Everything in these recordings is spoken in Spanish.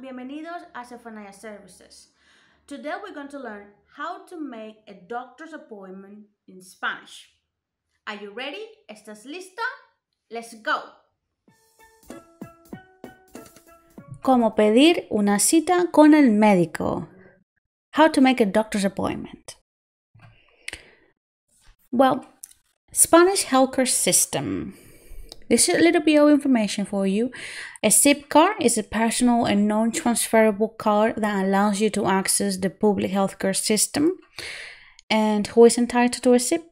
bienvenidos a Sephania Services. Today we're going to learn how to make a doctor's appointment in Spanish. Are you ready? ¿Estás lista? Let's go! Cómo pedir una cita con el médico. How to make a doctor's appointment. Well, Spanish healthcare system this is a little bit of information for you. A SIP card is a personal and non-transferable card that allows you to access the public healthcare system. And who is entitled to a SIP?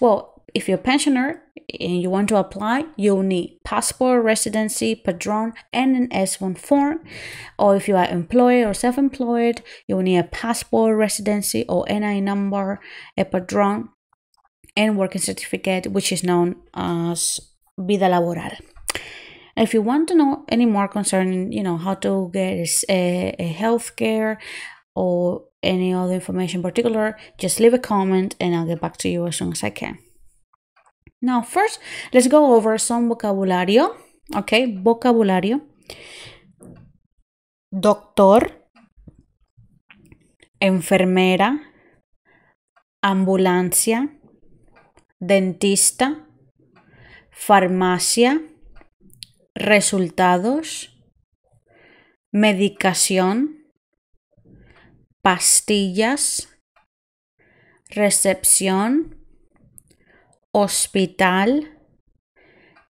Well, if you're a pensioner and you want to apply, you'll need passport, residency, padron, and an S1 form. Or if you are employed or self-employed, you'll need a passport, residency, or NI number, a padron, and working certificate, which is known as vida laboral. If you want to know any more concerning, you know, how to get a, eh, a eh, health care or any other information in particular, just leave a comment and I'll get back to you as soon as I can. Now, first, let's go over some vocabulario. Okay, vocabulario. Doctor, enfermera, ambulancia, dentista, farmacia, resultados, medicación, pastillas, recepción, hospital,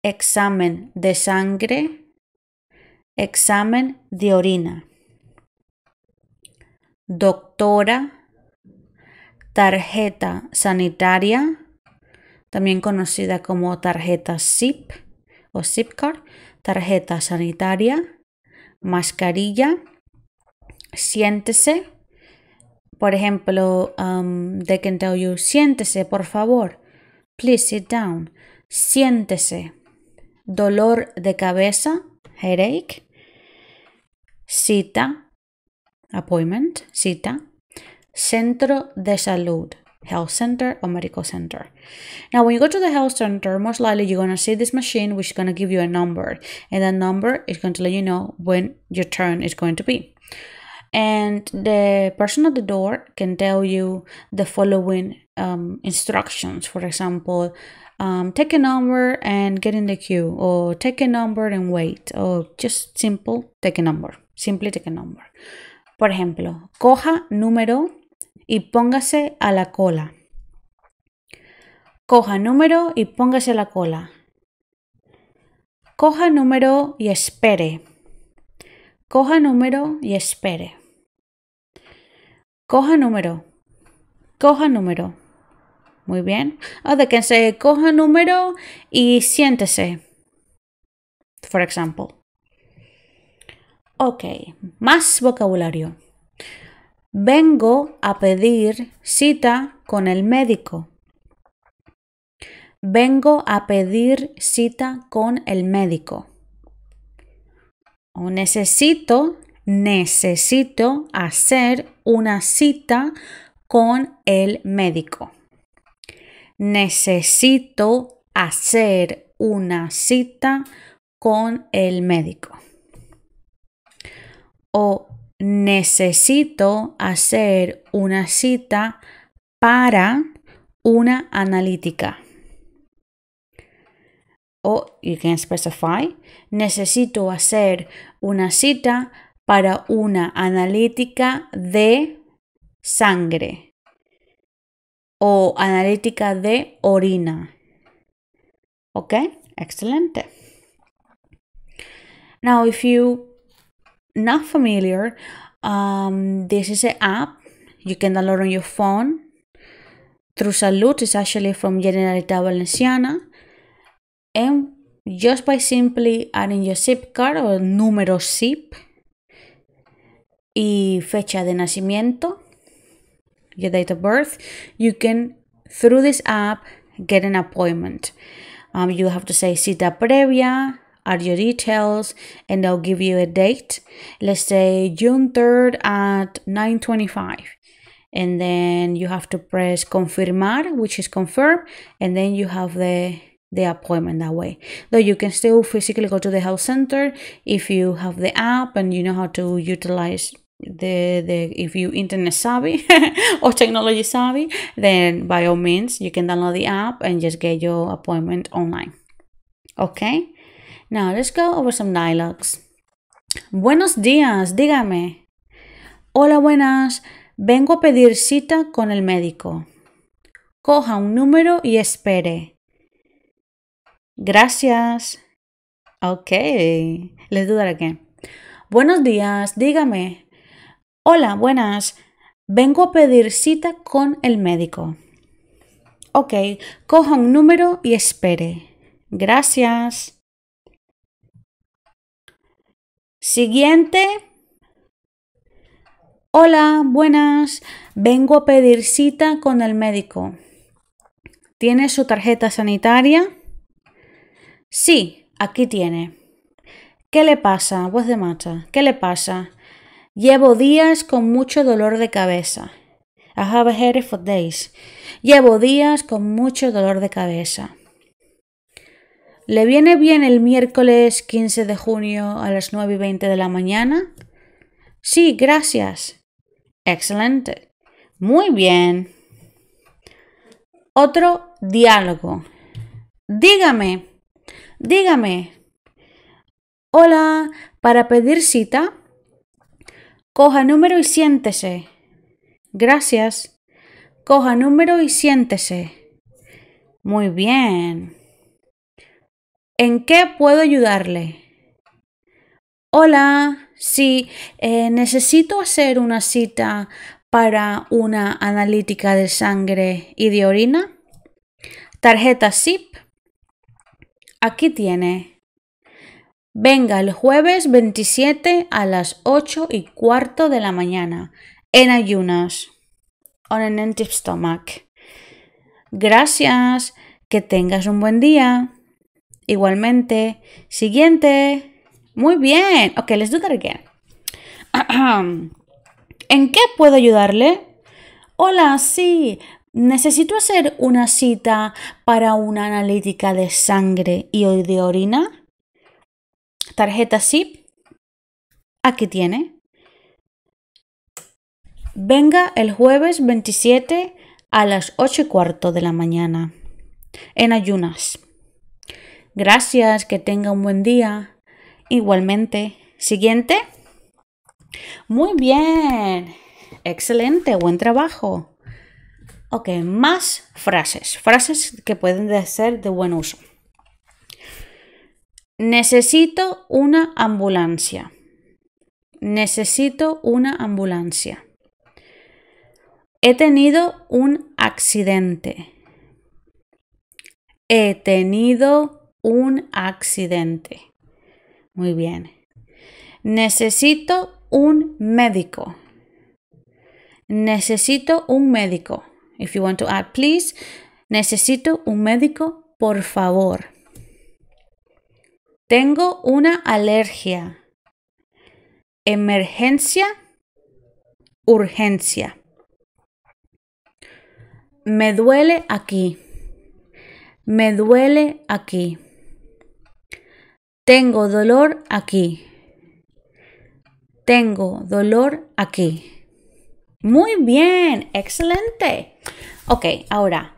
examen de sangre, examen de orina, doctora, tarjeta sanitaria, también conocida como tarjeta SIP o SIP card, tarjeta sanitaria, mascarilla, siéntese. Por ejemplo, um, de they can tell you, siéntese, por favor. Please sit down. Siéntese. Dolor de cabeza, headache. Cita, appointment, cita. Centro de salud, health center or medical center. Now, when you go to the health center, most likely you're going to see this machine, which is going to give you a number, and that number is going to let you know when your turn is going to be. And the person at the door can tell you the following um, instructions. For example, um, take a number and get in the queue, or take a number and wait, or just simple take a number. Simply take a number. Por ejemplo, coja número y póngase a la cola. Coja número y póngase a la cola. Coja número y espere. Coja número y espere. Coja número. Coja número. Muy bien. O de que se coja número y siéntese. For example. Ok, más vocabulario. Vengo a pedir cita con el médico. Vengo a pedir cita con el médico. O necesito, necesito hacer una cita con el médico. Necesito hacer una cita con el médico. O necesito hacer una cita para una analítica. O you can specify, necesito hacer una cita para una analítica de sangre o analítica de orina. ¿Ok? Excelente. Now, if you not familiar, um, this is an app you can download on your phone through Salute. It's actually from Generalitat Valenciana. And just by simply adding your zip card or número zip y fecha de nacimiento, your date of birth, you can, through this app, get an appointment. Um, you have to say cita previa, add your details and they'll give you a date let's say june 3rd at 9.25 and then you have to press confirmar which is confirm and then you have the the appointment that way though you can still physically go to the health center if you have the app and you know how to utilize the the if you internet savvy or technology savvy then by all means you can download the app and just get your appointment online okay Now let's go over some dialogues. Buenos días, dígame. Hola, buenas. Vengo a pedir cita con el médico. Coja un número y espere. Gracias. Ok. ¿Les dudaré que Buenos días, dígame. Hola, buenas. Vengo a pedir cita con el médico. Ok, coja un número y espere. Gracias. Siguiente. Hola, buenas. Vengo a pedir cita con el médico. ¿Tiene su tarjeta sanitaria? Sí, aquí tiene. ¿Qué le pasa? Voz de ¿Qué le pasa? Llevo días con mucho dolor de cabeza. for days. Llevo días con mucho dolor de cabeza. ¿Le viene bien el miércoles 15 de junio a las 9 y 20 de la mañana? Sí, gracias. Excelente. Muy bien. Otro diálogo. Dígame, dígame. Hola, para pedir cita, coja número y siéntese. Gracias. Coja número y siéntese. Muy bien. ¿En qué puedo ayudarle? Hola, si eh, necesito hacer una cita para una analítica de sangre y de orina. Tarjeta SIP. Aquí tiene. Venga el jueves 27 a las 8 y cuarto de la mañana, en ayunas. On an empty stomach. Gracias, que tengas un buen día. Igualmente. Siguiente. Muy bien. Ok, les do that ¿En qué puedo ayudarle? Hola, sí. Necesito hacer una cita para una analítica de sangre y de orina. Tarjeta SIP. Aquí tiene. Venga el jueves 27 a las 8 y cuarto de la mañana. En ayunas. Gracias, que tenga un buen día. Igualmente. Siguiente. Muy bien. Excelente, buen trabajo. Ok, más frases. Frases que pueden ser de buen uso. Necesito una ambulancia. Necesito una ambulancia. He tenido un accidente. He tenido un accidente. Muy bien. Necesito un médico. Necesito un médico. If you want to add please, necesito un médico, por favor. Tengo una alergia. Emergencia, urgencia. Me duele aquí. Me duele aquí. Tengo dolor aquí. Tengo dolor aquí. Muy bien, excelente. Ok, ahora,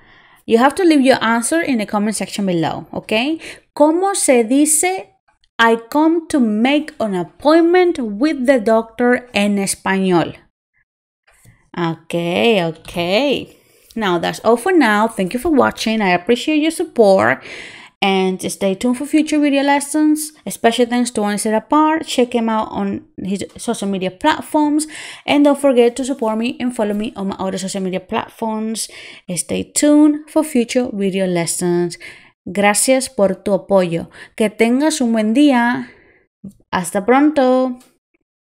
you have to leave your answer in the comment section below, ok? ¿Cómo se dice I come to make an appointment with the doctor en español? Okay, okay. Now that's all for now. Thank you for watching. I appreciate your support and stay tuned for future video lessons. Special thanks to Onisera Parr. Check him out on his social media platforms. And don't forget to support me and follow me on my other social media platforms. Stay tuned for future video lessons. Gracias por tu apoyo. Que tengas un buen día. Hasta pronto.